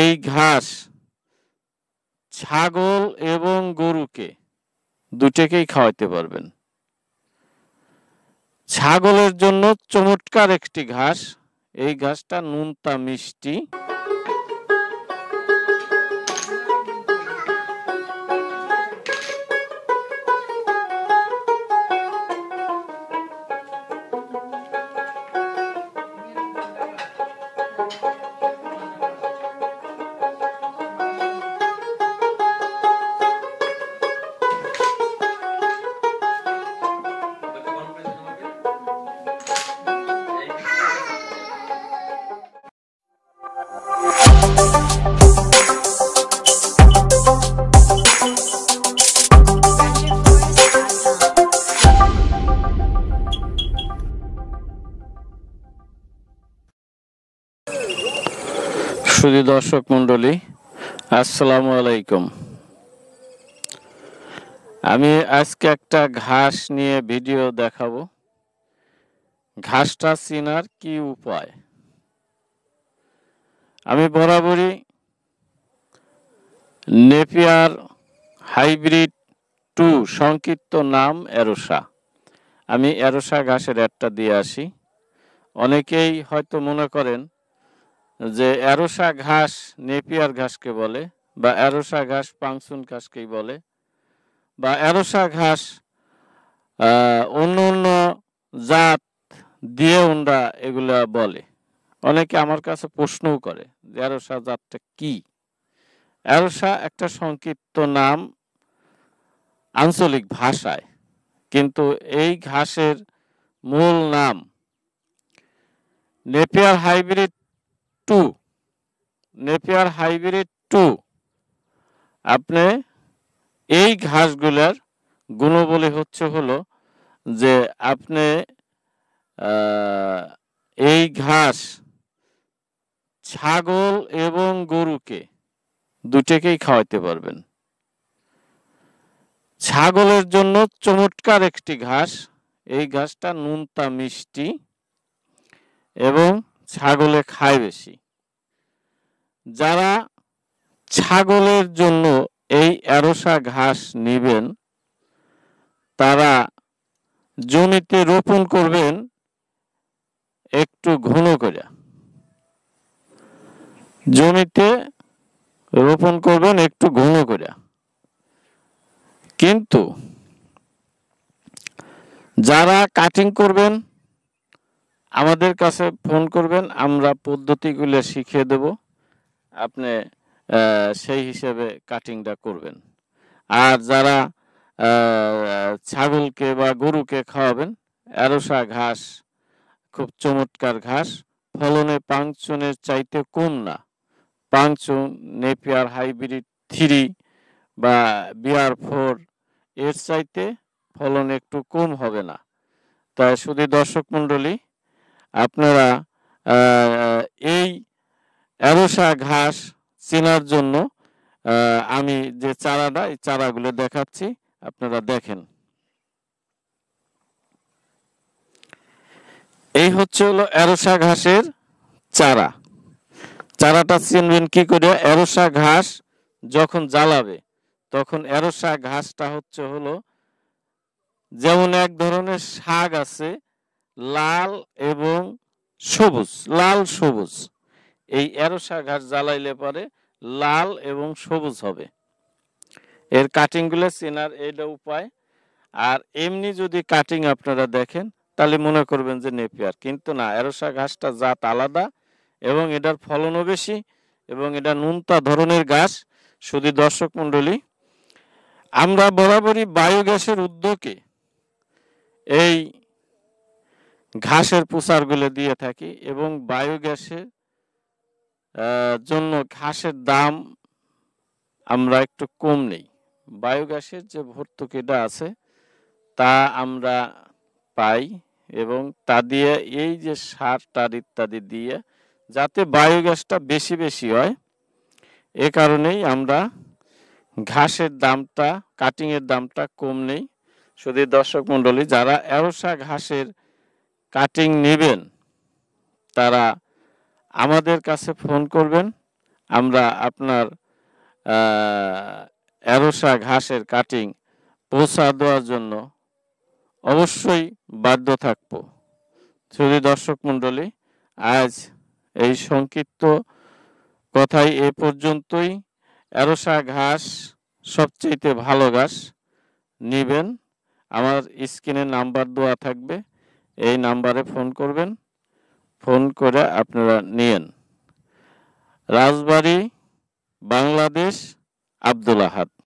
এই ঘাস ছাগল এবং গরুকে দুটোকেই খাওয়াইতে পারবেন ছাগলের জন্য চমৎকার একটি ঘাস এই ঘাসটা নুনতা মিষ্টি সুদী দর্শক মন্ডলী আসসালামু আলাইকুম আমি আজকে একটা ঘাস নিয়ে ভিডিও দেখাবো ঘাসটা চিনার কি উপায় আমি বরাবরই নেপিয়ার হাইব্রিড টু সংক্ষিপ্ত নাম এরোসা আমি এরোসা ঘাসের একটা দিয়ে আসি অনেকেই হয়তো মনে করেন যে অ্যারোসা ঘাস নেপিয়ার ঘাসকে বলে বা অ্যারোসা ঘাস পাংসুন ঘাসকেই বলে বা অ্যারোসা ঘাস অন্য অন্য জাত দিয়ে ওনরা এগুলো বলে অনেকে আমার কাছে প্রশ্নও করে যে অ্যারোসা জাতটা কি অ্যারোসা একটা সংক্ষিপ্ত নাম আঞ্চলিক ভাষায় কিন্তু এই ঘাসের মূল নাম Napier hybrid two Napier hybrid two আপনি এই ঘাসগুলার গুণবলী হচ্ছে হলো যে আপনি এই ঘাস ছাগল এবং গরুকে দুটোকেই খাওয়াতে পারবেন ছাগলের জন্য চমৎকার একটি ঘাস এই ঘাসটা নুনতা মিষ্টি এবং ছাগলে খায় বেশি যারা ছাগলের জন্য এই এরোসা ঘাস নেবেন তারা জমিতে রোপণ করবেন একটু ঘন করে জমিতে রোপণ করবেন একটু ঘন করে কিন্তু যারা কাটিং করবেন আমাদের কাছে ফোন করবেন আমরা পদ্ধতিগুলো শিখিয়ে দেব আপনি সেই হিসেবে কাটিংটা করবেন আর যারা ছাগলকে বা গরুকে খাওয়াবেন এরসা ঘাস খুব চমৎকার ঘাস ফলনে পাংচুনের চাইতে কম না পাংচুন নেপিয়ার হাইব্রিড থ্রি বা বিআর ফোর এর চাইতে ফলন একটু কম হবে না তাই শুধু দর্শক মণ্ডলী আপনারা এই অ্যাবসা ঘাস চেনার জন্য আমি যে চারাটা এই চারাগুলো দেখাচ্ছি আপনারা দেখেন এই হচ্ছে হলো অ্যারোসা ঘাসের চারা চারাটা চিনবেন কি করে অ্যারোসা ঘাস যখন জ্বালাবে তখন অ্যারোসা ঘাসটা হচ্ছে হলো যেমন এক ধরনের শাক আছে লাল এবং সবুজ লাল সবুজ এই এরসা ঘাস জ্বালাইলে পরে লাল এবং সবুজ হবে এর কাটিংগুলো চেনার এইটা উপায় আর এমনি যদি কাটিং আপনারা দেখেন তাহলে মনে করবেন যে নেপিয়ার কিন্তু না এরসা ঘাসটা জাত আলাদা এবং এটার ফলনও বেশি এবং এটা নুনতা ধরনের ঘাস শুধু দর্শক মন্ডলী আমরা বরাবরই বায়োগ্যাসের উদ্যোগে এই ঘাসের পোচারগুলো দিয়ে থাকি এবং বায়োগ্যাসের জন্য ঘাসের দাম আমরা একটু কম নেই বায়োগ্যাসের যে ভর্তুকিটা আছে তা আমরা পাই এবং তা দিয়ে এই যে সার টার ইত্যাদি দিয়ে যাতে বায়োগ্যাসটা বেশি বেশি হয় এ কারণেই আমরা ঘাসের দামটা কাটিংয়ের দামটা কম নেই শুধু দর্শক মণ্ডলী যারা এরোসা ঘাসের কাটিং নেবেন তারা আমাদের কাছে ফোন করবেন আমরা আপনার এরোসা ঘাসের কাটিং পৌঁছা দেওয়ার জন্য অবশ্যই বাধ্য থাকব শুধু দর্শক মণ্ডলী আজ এই সংক্ষিপ্ত কথাই এ পর্যন্তই এরোসা ঘাস সবচেয়ে ভালো ঘাস নেবেন আমার স্ক্রিনে নাম্বার দেওয়া থাকবে এই নাম্বারে ফোন করবেন ফোন করে আপনারা নিয়েন রাজবাড়ি বাংলাদেশ আব্দুল আহাদ